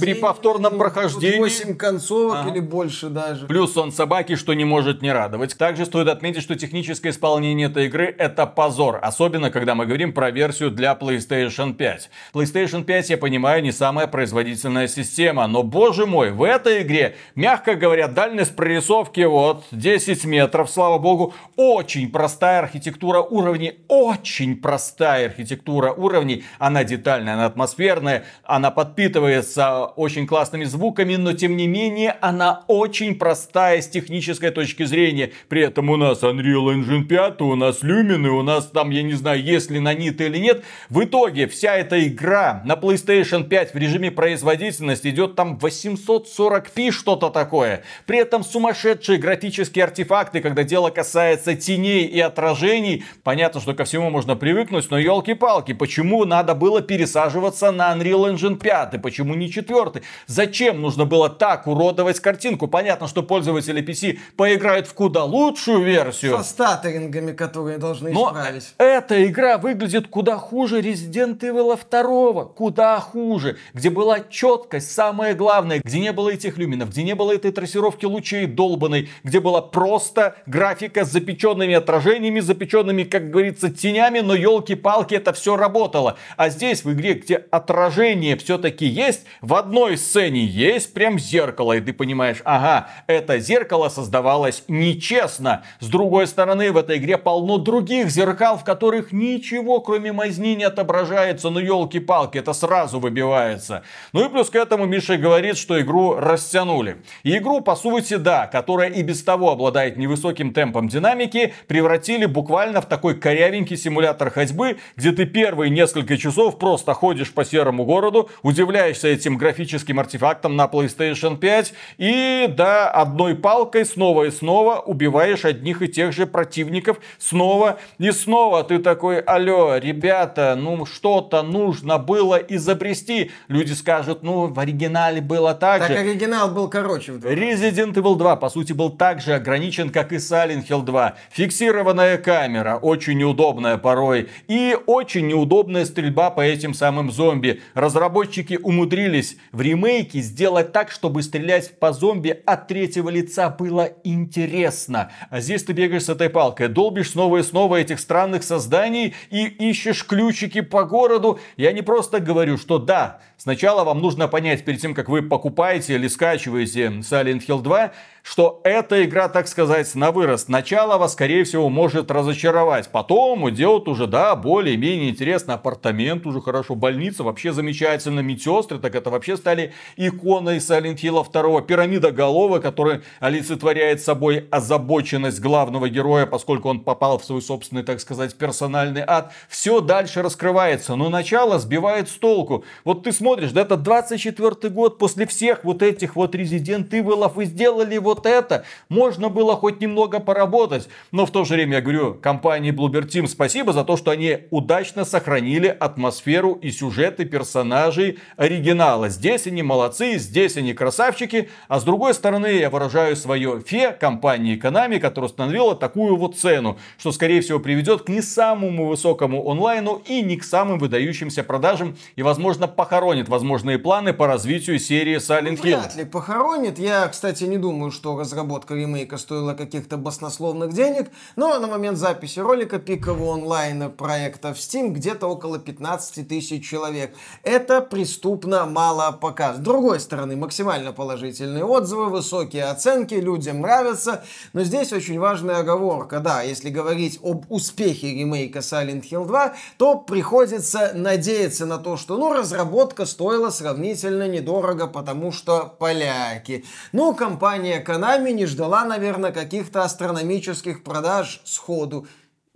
Speaker 2: При повторном прохождении. 8 концовок ага. или больше даже. Плюс
Speaker 1: он собаки, что не может не радовать. Также стоит отметить, что техническое исполнение этой игры это позор. Особенно, когда мы говорим про версию для PlayStation 5. PlayStation 5, я понимаю, не самая производительная система. Но, боже мой, в этой игре, мягко говоря, дальность прорисовки вот 10 метров, слава богу. Очень простая архитектура уровней, очень простая простая архитектура уровней. Она детальная, она атмосферная, она подпитывается очень классными звуками, но тем не менее она очень простая с технической точки зрения. При этом у нас Unreal Engine 5, у нас Lumen, и у нас там, я не знаю, есть ли наниты или нет. В итоге вся эта игра на PlayStation 5 в режиме производительности идет там 840p что-то такое. При этом сумасшедшие графические артефакты, когда дело касается теней и отражений, понятно, что ко всему можно привыкнуть, откликнусь, но елки-палки, почему надо было пересаживаться на Unreal Engine 5, почему не 4? Зачем нужно было так уродовать картинку? Понятно, что пользователи PC поиграют в куда лучшую версию. Со
Speaker 2: статерингами, которые должны но
Speaker 1: исправить. эта игра выглядит куда хуже Resident Evil 2, куда хуже, где была четкость, самое главное, где не было этих люминов, где не было этой трассировки лучей долбанной, где была просто графика с запеченными отражениями, запеченными, как говорится, тенями, но елки елки-палки это все работало. А здесь в игре, где отражение все-таки есть, в одной сцене есть прям зеркало, и ты понимаешь, ага, это зеркало создавалось нечестно. С другой стороны, в этой игре полно других зеркал, в которых ничего, кроме мазни, не отображается. Ну, елки-палки, это сразу выбивается. Ну и плюс к этому Миша говорит, что игру растянули. И игру, по сути, да, которая и без того обладает невысоким темпом динамики, превратили буквально в такой корявенький симулятор ходьбы, где ты первые несколько часов просто ходишь по серому городу, удивляешься этим графическим артефактом на PlayStation 5 и, да, одной палкой снова и снова убиваешь одних и тех же противников, снова и снова ты такой, алло, ребята, ну что-то нужно было изобрести. Люди скажут, ну в оригинале было так, так же. Так
Speaker 2: оригинал был короче.
Speaker 1: Resident Evil 2, по сути, был так же ограничен, как и Silent Hill 2. Фиксированная камера, очень неудобная порой, и очень неудобная стрельба по этим самым зомби. Разработчики умудрились в ремейке сделать так, чтобы стрелять по зомби от третьего лица было интересно. А здесь ты бегаешь с этой палкой, долбишь снова и снова этих странных созданий и ищешь ключики по городу. Я не просто говорю, что да, Сначала вам нужно понять, перед тем, как вы покупаете или скачиваете Silent Hill 2, что эта игра, так сказать, на вырост. Начало вас, скорее всего, может разочаровать. Потом делают уже, да, более-менее интересно. Апартамент уже хорошо, больница вообще замечательно. Медсестры, так это вообще стали иконой Silent Hill 2. Пирамида головы, которая олицетворяет собой озабоченность главного героя, поскольку он попал в свой собственный, так сказать, персональный ад. Все дальше раскрывается, но начало сбивает с толку. Вот ты смотришь смотришь, да это 24 год после всех вот этих вот Resident Evil вы сделали вот это. Можно было хоть немного поработать. Но в то же время, я говорю, компании Bloober Team спасибо за то, что они удачно сохранили атмосферу и сюжеты персонажей оригинала. Здесь они молодцы, здесь они красавчики. А с другой стороны, я выражаю свое фе компании Konami, которая установила такую вот цену, что, скорее всего, приведет к не самому высокому онлайну и не к самым выдающимся продажам и, возможно, похоронит похоронит возможные планы по развитию серии Silent ну, Hill. Вряд
Speaker 2: ли похоронит. Я, кстати, не думаю, что разработка ремейка стоила каких-то баснословных денег, но на момент записи ролика пикового онлайна проекта в Steam где-то около 15 тысяч человек. Это преступно мало пока. С другой стороны, максимально положительные отзывы, высокие оценки, людям нравится, но здесь очень важная оговорка. Да, если говорить об успехе ремейка Silent Hill 2, то приходится надеяться на то, что ну, разработка стоило сравнительно недорого, потому что поляки. Ну, компания Konami не ждала, наверное, каких-то астрономических продаж сходу.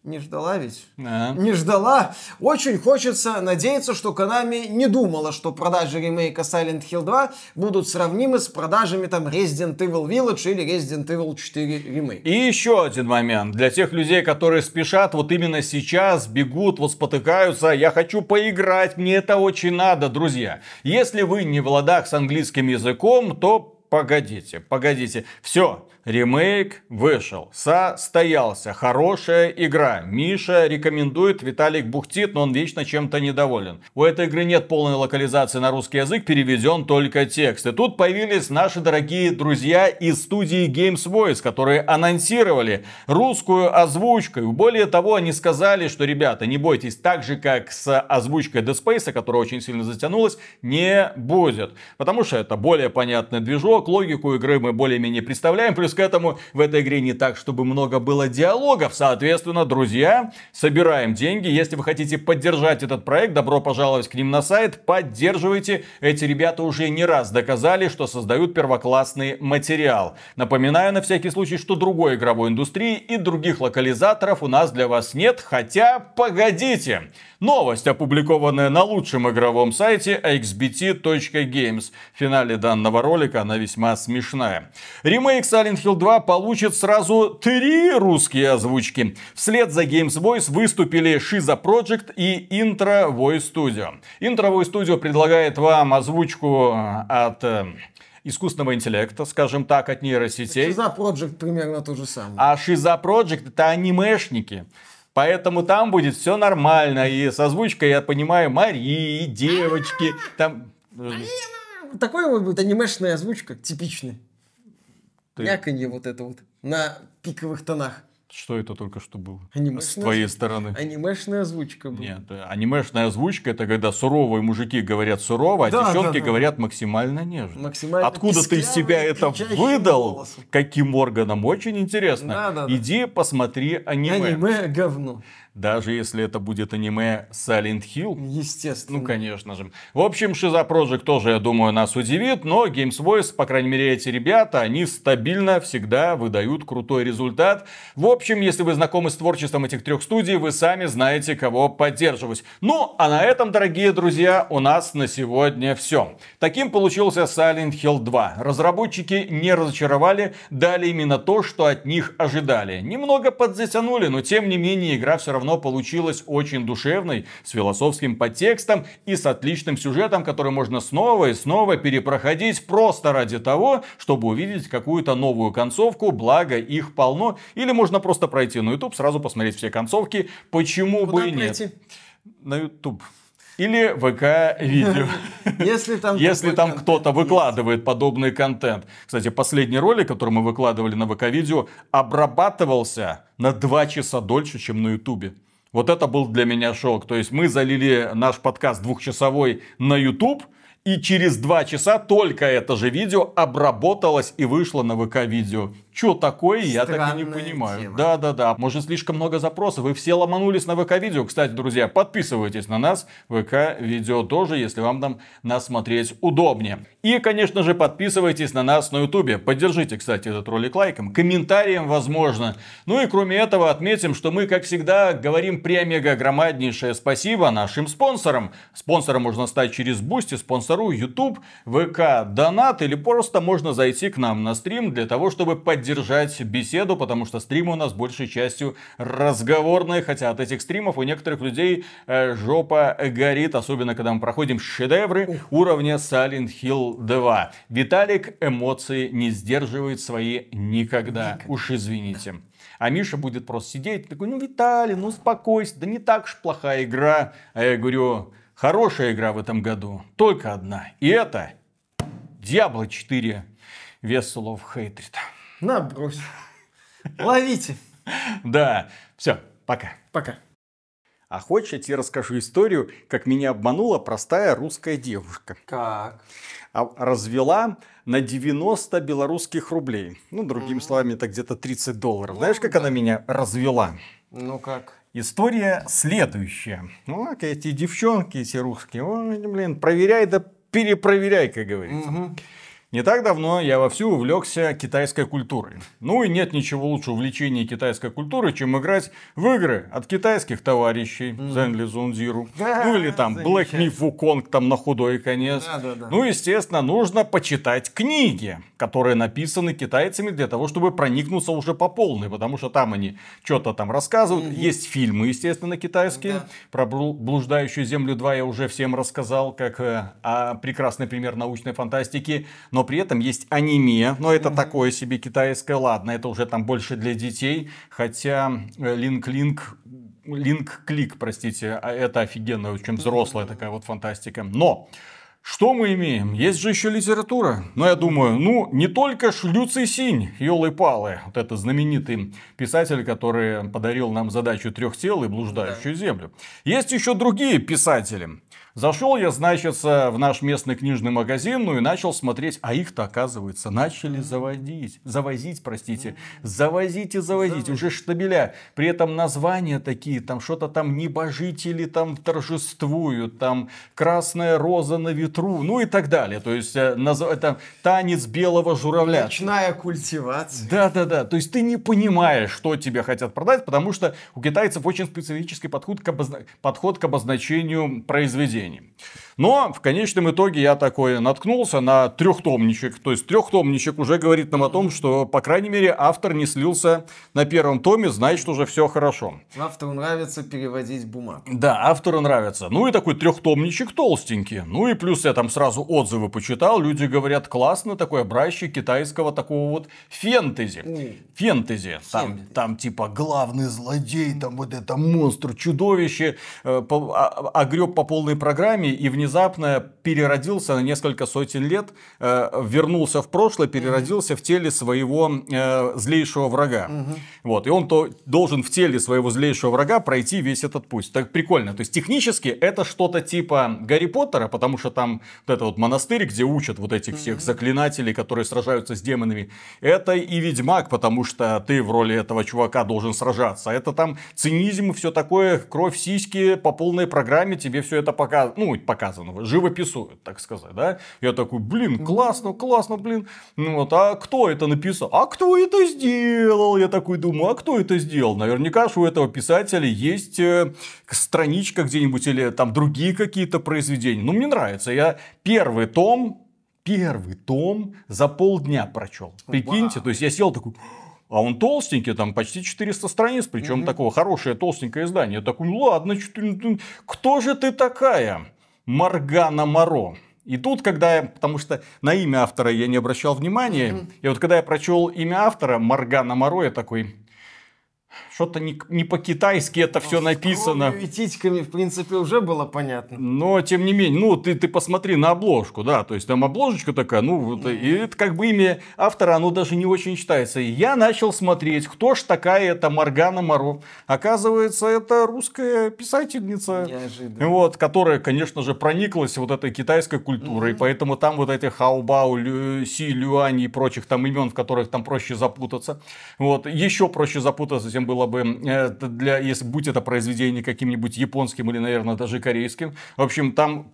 Speaker 2: Не ждала ведь? Да. Не ждала. Очень хочется надеяться, что Konami не думала, что продажи ремейка Silent Hill 2 будут сравнимы с продажами там Resident Evil Village или Resident Evil 4 Remake. И
Speaker 1: еще один момент. Для тех людей, которые спешат вот именно сейчас, бегут, вот спотыкаются, я хочу поиграть, мне это очень надо, друзья. Если вы не в ладах с английским языком, то погодите, погодите. Все, Ремейк вышел, состоялся, хорошая игра. Миша рекомендует, Виталик бухтит, но он вечно чем-то недоволен. У этой игры нет полной локализации на русский язык, переведен только текст. И тут появились наши дорогие друзья из студии Games Voice, которые анонсировали русскую озвучку. И более того, они сказали, что, ребята, не бойтесь, так же, как с озвучкой Dead Space, которая очень сильно затянулась, не будет. Потому что это более понятный движок, логику игры мы более-менее представляем, плюс к этому в этой игре не так, чтобы много было диалогов. Соответственно, друзья, собираем деньги. Если вы хотите поддержать этот проект, добро пожаловать к ним на сайт. Поддерживайте. Эти ребята уже не раз доказали, что создают первоклассный материал. Напоминаю на всякий случай, что другой игровой индустрии и других локализаторов у нас для вас нет. Хотя, погодите. Новость, опубликованная на лучшем игровом сайте axbt.games, В финале данного ролика она весьма смешная. Ремейк Silent Battlefield 2 получит сразу три русские озвучки. Вслед за Games Voice выступили Shiza Project и Intro Voice Studio. Intro Voice Studio предлагает вам озвучку э, от э, искусственного интеллекта, скажем так, от нейросетей. Shiza Project примерно то же самое. А Shiza Project это анимешники. Поэтому там будет все нормально. И с озвучкой, я понимаю, Марии, девочки. Там... Э,
Speaker 2: Такой вот будет анимешная озвучка, типичный. Ты... Мяканье вот это вот на пиковых тонах.
Speaker 1: Что это только что было?
Speaker 2: Анимешная... С твоей стороны. Анимешная озвучка была. Нет,
Speaker 1: э, анимешная озвучка это когда суровые мужики говорят сурово, а да, девчонки да, да. говорят максимально нежно.
Speaker 2: Максимально Откуда ты из
Speaker 1: себя это выдал? Голосом. Каким органом? Очень интересно. Да, да, да. Иди посмотри аниме. Аниме говно даже если это будет аниме Silent Hill. Естественно. Ну, конечно же. В общем, Шиза Project тоже, я думаю, нас удивит, но Games Voice, по крайней мере, эти ребята, они стабильно всегда выдают крутой результат. В общем, если вы знакомы с творчеством этих трех студий, вы сами знаете, кого поддерживать. Ну, а на этом, дорогие друзья, у нас на сегодня все. Таким получился Silent Hill 2. Разработчики не разочаровали, дали именно то, что от них ожидали. Немного подзатянули, но тем не менее игра все равно равно получилась очень душевной, с философским подтекстом и с отличным сюжетом, который можно снова и снова перепроходить просто ради того, чтобы увидеть какую-то новую концовку, благо их полно. Или можно просто пройти на YouTube, сразу посмотреть все концовки. Почему Куда бы и пройти? нет? На YouTube или ВК-видео. Если там, Если там кто-то выкладывает есть. подобный контент. Кстати, последний ролик, который мы выкладывали на ВК-видео, обрабатывался на 2 часа дольше, чем на Ютубе. Вот это был для меня шок. То есть мы залили наш подкаст двухчасовой на YouTube, и через два часа только это же видео обработалось и вышло на ВК-видео что такое, я так и не понимаю. Да-да-да, может слишком много запросов, Вы все ломанулись на ВК-видео. Кстати, друзья, подписывайтесь на нас, ВК-видео тоже, если вам там нас смотреть удобнее. И, конечно же, подписывайтесь на нас на Ютубе. Поддержите, кстати, этот ролик лайком, комментарием, возможно. Ну и кроме этого, отметим, что мы, как всегда, говорим премега громаднейшее спасибо нашим спонсорам. Спонсором можно стать через Бусти, спонсору YouTube, ВК, Донат или просто можно зайти к нам на стрим для того, чтобы поддержать поддержать беседу, потому что стримы у нас большей частью разговорные, хотя от этих стримов у некоторых людей э, жопа горит, особенно когда мы проходим шедевры уровня Silent Hill 2. Виталик эмоции не сдерживает свои никогда. никогда. Уж извините. А Миша будет просто сидеть, такой, ну, Виталий, ну, успокойся, да не так уж плохая игра. А я говорю, хорошая игра в этом году, только одна. И это Diablo 4 Vessel of Hatred. На, брось. Ловите. Да. Все, пока. Пока. А хочешь, я тебе расскажу историю, как меня обманула простая русская девушка. Как? А, развела на 90 белорусских рублей. Ну, другими mm-hmm. словами, это где-то 30 долларов. Ну Знаешь, как она меня развела? Ну как? История следующая. Ну, как эти девчонки, эти русские, ой, блин, проверяй да перепроверяй, как говорится. Mm-hmm. Не так давно я вовсю увлекся китайской культурой. Ну и нет ничего лучше увлечения китайской культуры, чем играть в игры от китайских товарищей. Mm. Зенли Зунзиру. Ну или там Black Myth Wukong там на худой конец. Ну, естественно, нужно почитать книги, которые написаны китайцами для того, чтобы проникнуться уже по полной. Потому что там они что-то там рассказывают. Есть фильмы, естественно, китайские. Да. Про «Блуждающую землю 2» я уже всем рассказал, как э, прекрасный пример научной фантастики. Но при этом есть аниме, но это mm-hmm. такое себе китайское, ладно, это уже там больше для детей, хотя Линк-Линк э, Линк-клик, простите, а это офигенная, очень взрослая такая вот фантастика. Но что мы имеем? Есть же еще литература. Но я думаю, ну, не только ж Люций Синь, елы-палы, вот это знаменитый писатель, который подарил нам задачу трех тел и блуждающую землю. Есть еще другие писатели. Зашел я, значит, в наш местный книжный магазин, ну и начал смотреть, а их-то, оказывается, начали заводить, завозить, простите, завозить и завозить, уже штабеля. При этом названия такие, там что-то там небожители там торжествуют, там красная роза на ветру, ну и так далее. То есть, э, наз... там, танец белого журавля. Ночная культивация. Да-да-да, то есть ты не понимаешь, что тебе хотят продать, потому что у китайцев очень специфический подход к, обозна... подход к обозначению произведения обсуждений. Но в конечном итоге я такой наткнулся на трехтомничек. То есть трехтомничек уже говорит нам о том, что, по крайней мере, автор не слился на первом томе, значит уже все хорошо.
Speaker 2: Автору нравится переводить бумагу.
Speaker 1: Да, автору нравится. Ну и такой трехтомничек толстенький. Ну и плюс я там сразу отзывы почитал. Люди говорят, классно, такой образчик китайского такого вот фэнтези. Mm. Фэнтези. Там, там типа главный злодей, там вот это монстр, чудовище, э, по, а, а, огреб по полной программе и в внезапно переродился на несколько сотен лет, э, вернулся в прошлое, переродился в теле своего э, злейшего врага. Угу. Вот, и он то, должен в теле своего злейшего врага пройти весь этот путь. Так прикольно. То есть технически это что-то типа Гарри Поттера, потому что там вот это вот монастырь, где учат вот этих всех заклинателей, которые сражаются с демонами. Это и Ведьмак, потому что ты в роли этого чувака должен сражаться. Это там цинизм и все такое, кровь, сиськи по полной программе тебе все это показывают. Ну, показывают показанного, живописуют, так сказать, да. Я такой, блин, классно, классно, блин. Ну вот, а кто это написал? А кто это сделал? Я такой думаю, а кто это сделал? Наверняка же у этого писателя есть э, страничка где-нибудь или там другие какие-то произведения. Ну, мне нравится. Я первый том, первый том за полдня прочел. Прикиньте, то есть я сел такой, а он толстенький, там почти 400 страниц, причем угу. такого хорошее толстенькое издание. Я такой, ну ладно, кто же ты такая? Маргана Моро. И тут, когда я, потому что на имя автора я не обращал внимания, mm-hmm. и вот когда я прочел имя автора Маргана Моро, я такой, что-то не, не по-китайски это ну, все написано. С и титьками, в принципе, уже было понятно. Но, тем не менее, ну, ты, ты посмотри на обложку, да, то есть там обложечка такая, ну, вот, mm. и это как бы имя автора, оно даже не очень читается. И я начал смотреть, кто ж такая эта Маргана Моро. Оказывается, это русская писательница. Неожиданно. Вот, которая, конечно же, прониклась вот этой китайской культурой, mm поэтому там вот эти Хаобао, Лю, Си, Люань и прочих там имен, в которых там проще запутаться. Вот, еще проще запутаться, чем было было бы, э, для, если будь это произведение каким-нибудь японским или, наверное, даже корейским. В общем, там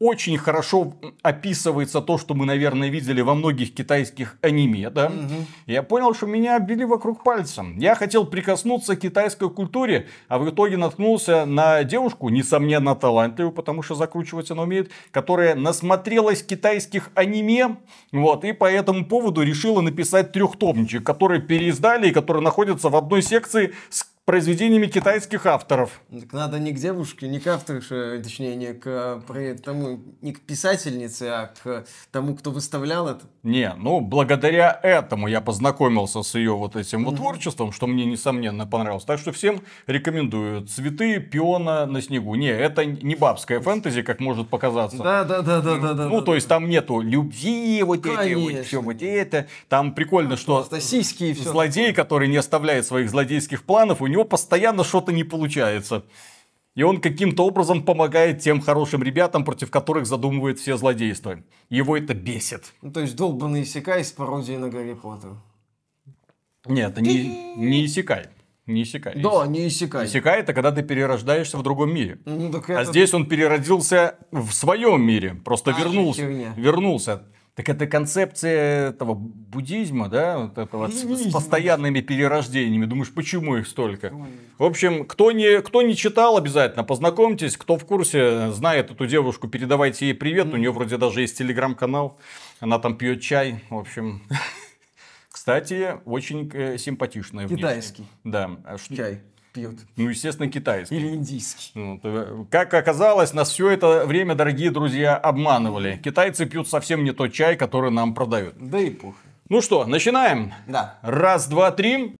Speaker 1: очень хорошо описывается то, что мы, наверное, видели во многих китайских аниме, да? Угу. Я понял, что меня били вокруг пальца. Я хотел прикоснуться к китайской культуре, а в итоге наткнулся на девушку, несомненно талантливую, потому что закручивать она умеет, которая насмотрелась китайских аниме, вот, и по этому поводу решила написать трехтомничек, который переиздали и который находится в одной секции с произведениями
Speaker 2: китайских авторов. Так надо не к девушке, не к автору, э, точнее, не к, при, тому, не к писательнице, а к тому, кто выставлял это.
Speaker 1: Не, ну, благодаря этому я познакомился с ее вот этим вот творчеством, что мне, несомненно, понравилось. Так что всем рекомендую. «Цветы пиона на снегу». Не, это не бабская фэнтези, как может показаться. Да, да, да, да, да. ну, то есть там нету любви, вот эти, вот все, вот это. Там прикольно, что злодей, который не оставляет своих злодейских планов, у него постоянно что-то не получается. И он каким-то образом помогает тем хорошим ребятам, против которых задумывает все злодейства. Его это бесит.
Speaker 2: Ну, то есть долбанный Исекай с пародией на Гарри Поттер.
Speaker 1: Нет, это не, не Исекай. Не исикай. Да, не исикай. Исикай это когда ты перерождаешься в другом мире.
Speaker 2: Ну, так а это... А здесь
Speaker 1: он переродился в своем мире. Просто а, вернулся. Вернулся. Так это концепция этого буддизма, да, вот этого Буддизм. с постоянными перерождениями. Думаешь, почему их столько? В общем, кто не, кто не читал, обязательно познакомьтесь. Кто в курсе, знает эту девушку, передавайте ей привет. У нее вроде даже есть телеграм-канал. Она там пьет чай. В общем, кстати, очень э, симпатичная. Китайский. Да. А чай пьют. Ну, естественно, китайский. Или индийский. Ну, как оказалось, нас все это время, дорогие друзья, обманывали. Китайцы пьют совсем не тот чай, который нам продают. Да и пух. Ну что, начинаем? Да. Раз, два, три.